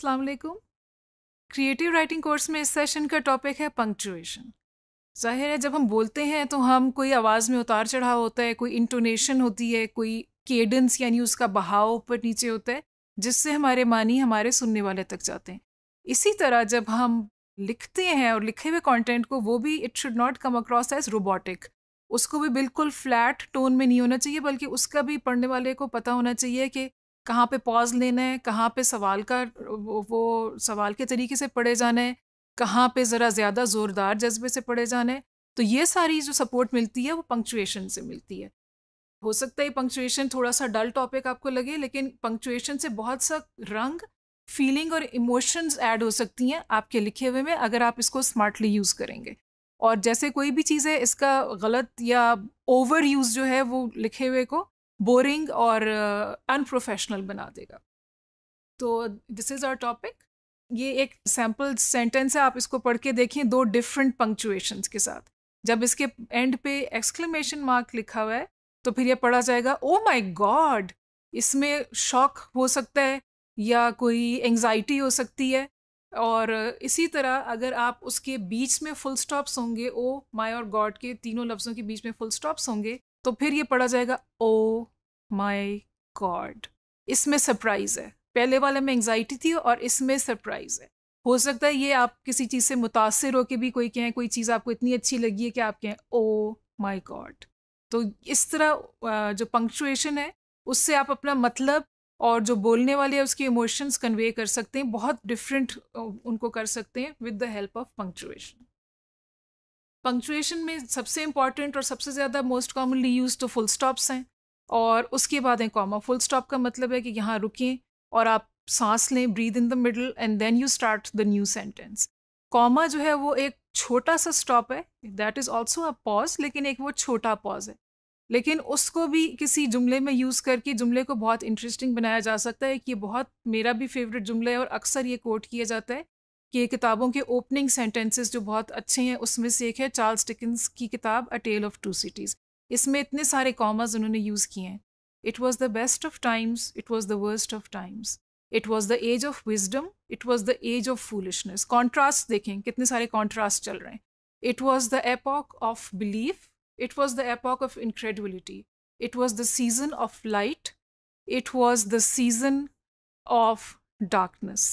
अस्सलाम वालेकुम creative writing course में इस सेशन का टॉपिक है पंक्चुएशन जाहिर है जब हम बोलते हैं तो हम कोई आवाज़ में उतार चढ़ाव होता है कोई इंटोनेशन होती है कोई केडेंस यानी उसका बहाव ऊपर नीचे होता है जिससे हमारे मानी हमारे सुनने वाले तक जाते हैं इसी तरह जब हम लिखते हैं और लिखे हुए कॉन्टेंट को वो भी it should not come across as robotic उसको भी बिल्कुल फ्लैट टोन में नहीं होना चाहिए बल्कि उसका भी पढ़ने वाले को पता होना चाहिए कि कहाँ पे पॉज लेना है कहाँ पे सवाल का वो, वो सवाल के तरीके से पढ़े जाना है कहाँ पे ज़रा ज़्यादा ज़ोरदार जज्बे से पढ़े जाना है तो ये सारी जो सपोर्ट मिलती है वो पंक्चुएशन से मिलती है हो सकता है पंक्चुएशन थोड़ा सा डल टॉपिक आपको लगे लेकिन पंक्चुएशन से बहुत सा रंग फीलिंग और इमोशंस ऐड हो सकती हैं आपके लिखे हुए में अगर आप इसको स्मार्टली यूज़ करेंगे और जैसे कोई भी चीज़ है इसका गलत या ओवर यूज़ जो है वो लिखे हुए को बोरिंग और अनप्रोफेशनल uh, बना देगा तो दिस इज़ आवर टॉपिक ये एक सैम्पल सेंटेंस है आप इसको पढ़ के देखिए दो डिफरेंट पंक्चुएशंस के साथ जब इसके एंड पे एक्सक्लेमेशन मार्क लिखा हुआ है तो फिर ये पढ़ा जाएगा ओ माई गॉड इसमें शॉक हो सकता है या कोई एंग्जाइटी हो सकती है और इसी तरह अगर आप उसके बीच में फुल स्टॉप्स होंगे ओ oh माई और गॉड के तीनों लफ्ज़ों के बीच में फुल स्टॉप्स होंगे तो फिर ये पढ़ा जाएगा ओ माई गॉड इसमें सरप्राइज है पहले वाले में एंगजाइटी थी और इसमें सरप्राइज है हो सकता है ये आप किसी चीज़ से मुतासर हो के भी कोई कहें कोई चीज़ आपको इतनी अच्छी लगी है कि आप कहें ओ माई गॉड तो इस तरह जो पंक्चुएशन है उससे आप अपना मतलब और जो बोलने वाले हैं उसके इमोशंस कन्वे कर सकते हैं बहुत डिफरेंट उनको कर सकते हैं with the help of punctuation punctuation में सबसे इम्पॉर्टेंट और सबसे ज़्यादा मोस्ट कॉमनली यूज तो फुल स्टॉप्स हैं और उसके बाद हैं कॉमा फुल स्टॉप का मतलब है कि यहाँ रुकें और आप सांस लें breathe in the middle and then you start the new sentence comma जो है वो एक छोटा सा स्टॉप है that is also a pause लेकिन एक वो छोटा पॉज है लेकिन उसको भी किसी जुमले में यूज़ करके जुमले को बहुत इंटरेस्टिंग बनाया जा सकता है कि ये बहुत मेरा भी फेवरेट जुमला है और अक्सर ये कोट किया जाता है के किताबों के ओपनिंग सेंटेंसेस जो बहुत अच्छे हैं उसमें से एक है चार्ल्स डिकिंस की किताब a tale of two cities इसमें इतने सारे कॉमर्स उन्होंने यूज़ किए हैं it was the best of times it was the worst of times it was the age of wisdom it was the age of foolishness contrast देखें कितने सारे contrast चल रहे हैं it was the epoch of belief it was the epoch of incredibility it was the season of light it was the season of darkness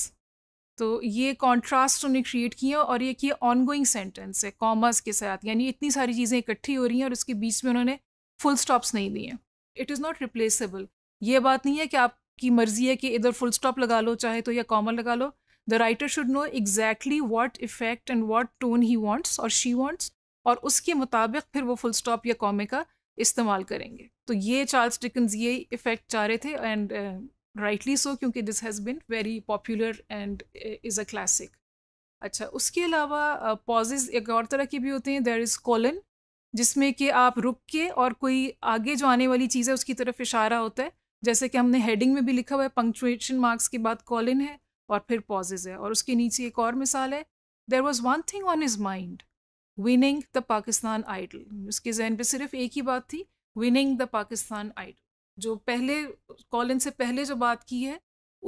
तो ये contrast उन्होंने create किया और ये किए ऑन गोइंग सेंटेंस है कॉमर्स के साथ यानी इतनी सारी चीज़ें इकट्ठी हो रही हैं और उसके बीच में उन्होंने फुल स्टॉप्स नहीं दिए इट इज़ नॉट रिप्लेसेबल ये बात नहीं है कि आपकी मर्ज़ी है कि इधर फुल स्टॉप लगा लो चाहे तो या कॉमर लगा लो the writer should know exactly what effect and what tone he wants और शी वॉन्ट्स और उसके मुताबिक फिर वो फुल स्टॉप या कॉमे का इस्तेमाल करेंगे तो ये चार्ल्स डिकन्स ये इफेक्ट चाह रहे थे एंड राइटली सो क्योंकि this has been very popular and is a classic अच्छा उसके अलावा पॉजेज एक और तरह के भी होते हैं देर इज़ कॉलन जिसमें कि आप रुक के और कोई आगे जो आने वाली चीज़ है उसकी तरफ इशारा होता है जैसे कि हमने हेडिंग में भी लिखा हुआ है पंक्चुएशन मार्क्स के बाद कॉलन है और फिर पॉजेज है और उसके नीचे एक और मिसाल है there was one thing on his mind winning the Pakistan idol उसके जहन पे सिर्फ एक ही बात थी विनिंग द पाकिस्तान आइडल जो पहले कॉल इन से पहले जो बात की है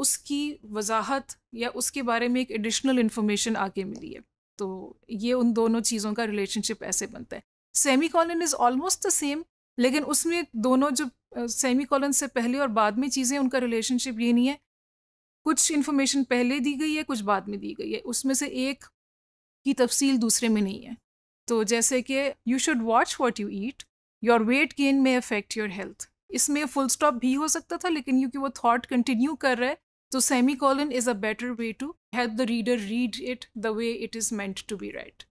उसकी वजाहत या उसके बारे में एक एडिशनल इन्फॉर्मेशन आगे मिली है तो ये उन दोनों चीज़ों का रिलेशनशिप ऐसे बनता है semi colon is almost the same लेकिन उसमें दोनों जो सेमी कॉलन से पहले और बाद में चीज़ें उनका रिलेशनशिप ये नहीं है कुछ इन्फॉर्मेशन पहले दी गई है कुछ बाद में दी गई है उसमें से एक की तफसील दूसरे में नहीं है तो जैसे कि you should watch what you eat your weight gain may affect your health इसमें फुल स्टॉप भी हो सकता था लेकिन क्योंकि वो थॉट कंटिन्यू कर रहा है तो semi colon is a better way to help the reader read it the way it is meant to be right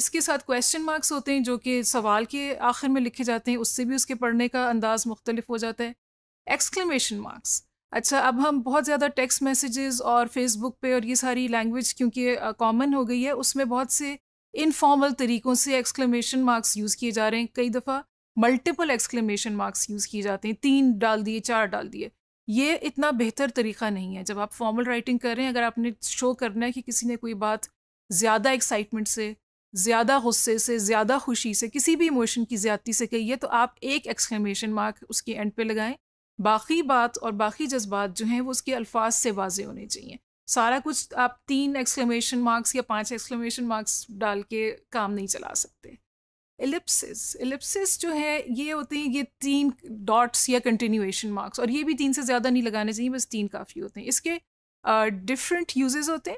इसके साथ क्वेश्चन मार्क्स होते हैं जो कि सवाल के आखिर में लिखे जाते हैं उससे भी उसके पढ़ने का अंदाज मुख्तलिफ हो जाता है एक्सक्लेमेशन मार्क्स अच्छा अब हम बहुत ज़्यादा टेक्स्ट मैसेजेस और फेसबुक पे और ये सारी लैंग्वेज क्योंकि कॉमन हो गई है उसमें बहुत से इनफॉर्मल तरीक़ों से एक्सक्लेमेशन मार्क्स यूज़ किए जा रहे हैं कई दफ़ा मल्टीपल एक्सक्लेमेशन मार्क्स यूज़ किए जाते हैं तीन डाल दिए चार डाल दिए ये इतना बेहतर तरीका नहीं है जब आप फॉर्मल राइटिंग कर रहे हैं अगर आपने शो करना है कि किसी ने कोई बात ज़्यादा एक्साइटमेंट से ज़्यादा गुस्से से ज़्यादा खुशी से किसी भी इमोशन की ज़्यादती से कही है तो आप एक एक्सक्लेमेशन मार्क उसके एंड पे लगाएं बाकी बात और बाकी जज्बात जो हैं वो उसके अल्फाज से वाजे होने चाहिए सारा कुछ आप तीन एक्सक्लेमेशन मार्क्स या पांच एक्सक्लेमेशन मार्क्स डाल के काम नहीं चला सकते एलिप्सिस एलिप्सिस जो है ये होते हैं ये तीन डॉट्स या कंटिन्यूएशन मार्क्स और ये भी तीन से ज़्यादा नहीं लगाने चाहिए बस तीन काफ़ी होते हैं इसके डिफरेंट uh, यूजेस होते हैं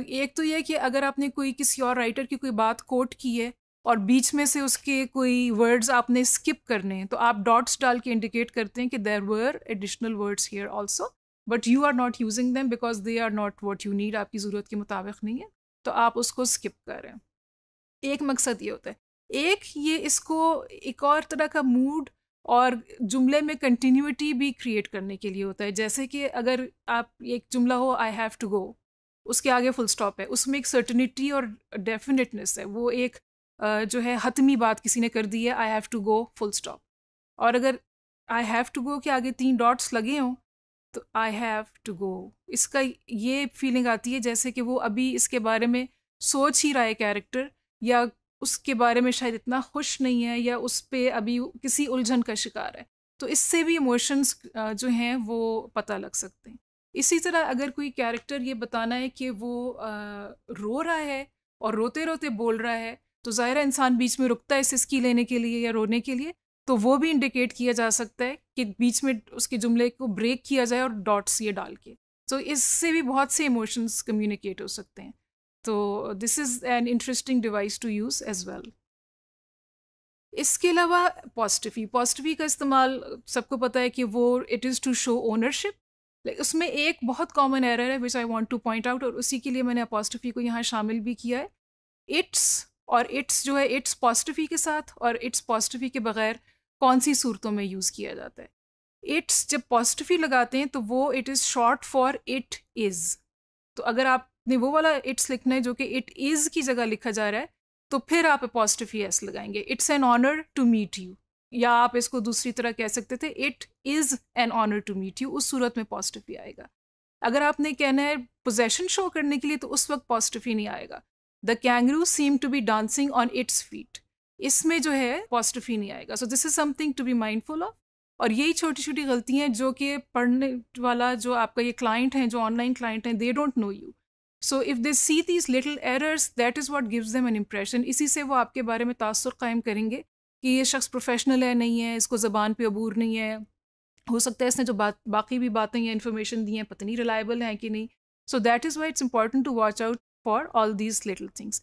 uh, एक तो यह कि अगर आपने कोई किसी और राइटर की कोई बात कोट की है और बीच में से उसके कोई वर्ड्स आपने स्किप करने हैं तो आप डॉट्स डाल के इंडिकेट करते हैं कि there were additional words here also but you are not using them because they are not what you need आपकी ज़रूरत के मुताबिक नहीं है तो आप उसको स्किप करें एक मकसद ये होता है एक ये इसको एक और तरह का मूड और जुमले में कंटिन्यूटी भी क्रिएट करने के लिए होता है जैसे कि अगर आप एक जुमला हो आई हैव टू गो उसके आगे फुल स्टॉप है उसमें एक सर्टनिटी और डेफिनेटनेस है वो एक जो है हतमी बात किसी ने कर दी है I have to go full stop और अगर आई हैव टू गो के आगे तीन डॉट्स लगे हों तो आई हैव टू गो इसका ये फीलिंग आती है जैसे कि वो अभी इसके बारे में सोच ही रहा है कैरेक्टर या उसके बारे में शायद इतना खुश नहीं है या उस पर अभी किसी उलझन का शिकार है तो इससे भी इमोशंस जो हैं वो पता लग सकते हैं इसी तरह अगर कोई कैरेक्टर ये बताना है कि वो रो रहा है और रोते रोते बोल रहा है तो ज़ाहिर इंसान बीच में रुकता है सिस्की लेने के लिए या रोने के लिए तो वो भी इंडिकेट किया जा सकता है कि बीच में उसके जुमले को ब्रेक किया जाए और डॉट्स ये डाल के तो इससे भी बहुत से इमोशंस कम्युनिकेट हो सकते हैं तो this is an interesting device to use as well इसके अलावा पॉजिटिवी पॉजिटिवी का इस्तेमाल सबको पता है कि वो it is to show ownership like उसमें एक बहुत कॉमन एरर है which I want to point out और उसी के लिए मैंने अपॉजिटिवी को यहाँ शामिल भी किया है इट्स और इट्स जो है इट्स पॉजिटिवी के साथ और इट्स पॉजिटिवी के बगैर कौन सी सूरतों में यूज़ किया जाता है इट्स जब पॉजिटिवी लगाते हैं तो वो it is short for it is तो अगर आप नहीं वो वाला इट्स लिखना है जो कि इट इज़ की जगह लिखा जा रहा है तो फिर आप पॉजिटिव ही एस लगाएंगे it's an honour to meet you या आप इसको दूसरी तरह कह सकते थे it is an honour to meet you उस सूरत में पॉजिटिव ही आएगा अगर आपने कहना है पोजेशन शो करने के लिए तो उस वक्त पॉजिटिव ही नहीं आएगा the kangaroo seem to be dancing on its feet इसमें जो है पॉजिटिव ही नहीं आएगा so this is something to be mindful of और यही छोटी छोटी गलतियाँ जो कि पढ़ने वाला जो आपका ये क्लाइंट हैं जो ऑनलाइन क्लाइंट हैं they don't know you so if they see these little errors that is what gives them an impression इसी से वो आपके बारे में तासर कायम करेंगे कि ये शख्स प्रोफेशनल है नहीं है इसको ज़बान पे अबूर नहीं है हो सकता है इसने जो बात बाकी भी बातें या इन्फॉर्मेशन दी हैं पत्नी रिलायबल हैं कि नहीं so that is why it's important to watch out for all these little things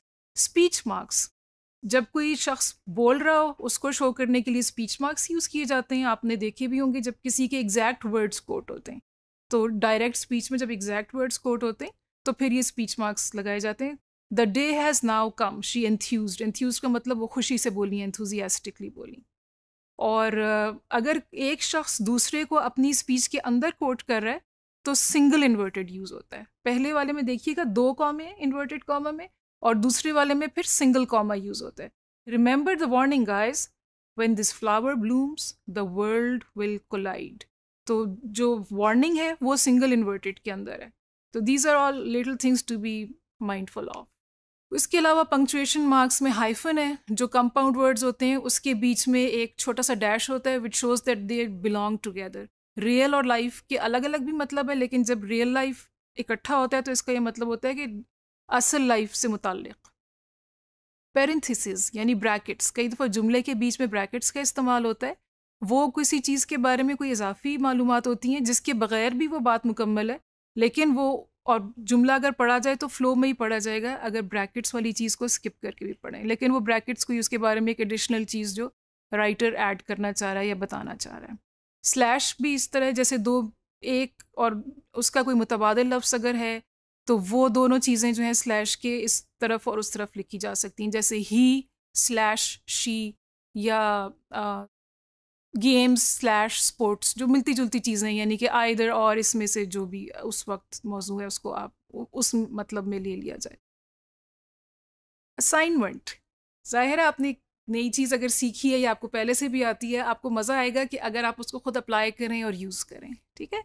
speech marks जब कोई शख्स बोल रहा हो उसको शो करने के लिए स्पीच मार्क्स यूज़ किए जाते हैं आपने देखे भी होंगे जब किसी के एग्जैक्ट वर्ड्स कोट होते हैं तो डायरेक्ट स्पीच में जब एग्जैक्ट वर्ड्स कोट होते हैं तो फिर ये स्पीच मार्क्स लगाए जाते हैं the day has now come she enthused enthused का मतलब वो खुशी से बोली एंथ्यूजियास्टिकली बोली और अगर एक शख्स दूसरे को अपनी स्पीच के अंदर कोट कर रहा है तो सिंगल इन्वर्टेड यूज़ होता है पहले वाले में देखिएगा दो कॉमे इन्वर्टेड कॉमा में और दूसरे वाले में फिर सिंगल कॉमा यूज़ होता है remember the warning guys when this flower blooms the world will collide तो जो वार्निंग है वो सिंगल इन्वर्टेड के अंदर है तो these are all little things to be mindful of उसके अलावा पंक्चुएशन मार्क्स में हाइफन है जो कंपाउंड वर्ड्स होते हैं उसके बीच में एक छोटा सा डैश होता है which shows that they belong together real और लाइफ के अलग अलग भी मतलब है लेकिन जब रियल लाइफ इकट्ठा होता है तो इसका ये मतलब होता है कि असल लाइफ से मुतक़ पेरेंथिस यानी ब्रैकेट्स कई दफ़ा जुमले के बीच में ब्रैकेट्स का इस्तेमाल होता है वो किसी चीज़ के बारे में कोई इजाफी मालूम होती हैं जिसके बगैर भी वो बात मुकम्मल है लेकिन वो और जुमला अगर पढ़ा जाए तो फ्लो में ही पढ़ा जाएगा अगर ब्रैकेट्स वाली चीज़ को स्किप करके भी पढ़ें लेकिन वो ब्रैकेट्स को ही उसके बारे में एक एडिशनल चीज़ जो राइटर ऐड करना चाह रहा है या बताना चाह रहा है स्लैश भी इस तरह जैसे दो एक और उसका कोई मुतबादल लफ्स अगर है तो वो दोनों चीज़ें जो हैं स्लैश के इस तरफ और उस तरफ लिखी जा सकती हैं जैसे ही स्लैश शी या गेम्स स्लैश स्पोर्ट्स जो मिलती जुलती चीज़ें यानी कि आइदर और इसमें से जो भी उस वक्त मौजू है उसको आप उस मतलब में ले लिया जाए असाइनमेंट ज़ाहिर है आपने नई चीज़ अगर सीखी है या आपको पहले से भी आती है आपको मज़ा आएगा कि अगर आप उसको खुद अप्लाई करें और यूज़ करें ठीक है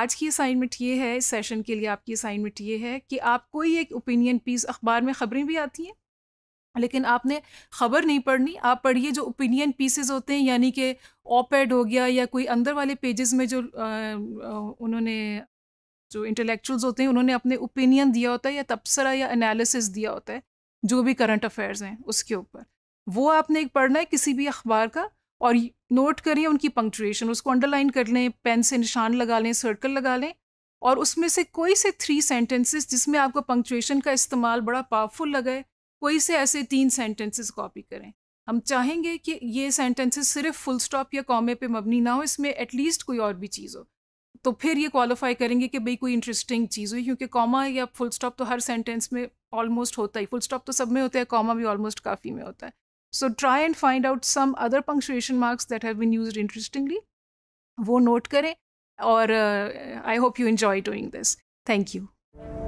आज की असाइनमेंट ये है इस सेशन के लिए आपकी असाइनमेंट ये है कि आप कोई एक ओपिनियन पीस अखबार में ख़बरें भी आती हैं लेकिन आपने खबर नहीं पढ़नी आप पढ़िए जो ओपिनियन पीसेज होते हैं यानी कि ओपेड हो गया या कोई अंदर वाले पेजेस में जो आ, उन्होंने जो इंटेलेक्चुअल्स होते हैं उन्होंने अपने ओपिनियन दिया होता है या तबसरा या एनालिसिस दिया होता है जो भी करंट अफेयर्स हैं उसके ऊपर वो आपने एक पढ़ना है किसी भी अखबार का और नोट करिए उनकी पंक्चुएशन उसको अंडरलाइन कर लें पेन से निशान लगा लें सर्कल लगा लें और उसमें से कोई से थ्री सेंटेंसेस जिसमें आपको पंक्चुएशन का इस्तेमाल बड़ा पावरफुल लगा है कोई से ऐसे तीन सेंटेंसेस कॉपी करें हम चाहेंगे कि ये सेंटेंसेस सिर्फ फुल स्टॉप या कॉमे पे मबनी ना हो इसमें एटलीस्ट कोई और भी चीज़ हो तो फिर ये क्वालिफाई करेंगे कि भाई कोई इंटरेस्टिंग चीज़ हुई क्योंकि कॉमा या फुल स्टॉप तो हर सेंटेंस में ऑलमोस्ट होता ही फुल स्टॉप तो सब में होता है कॉमा भी ऑलमोस्ट काफ़ी में होता है so try and find out some other punctuation marks that have been use interestingly वो नोट करें और I hope you enjoy doing this thank you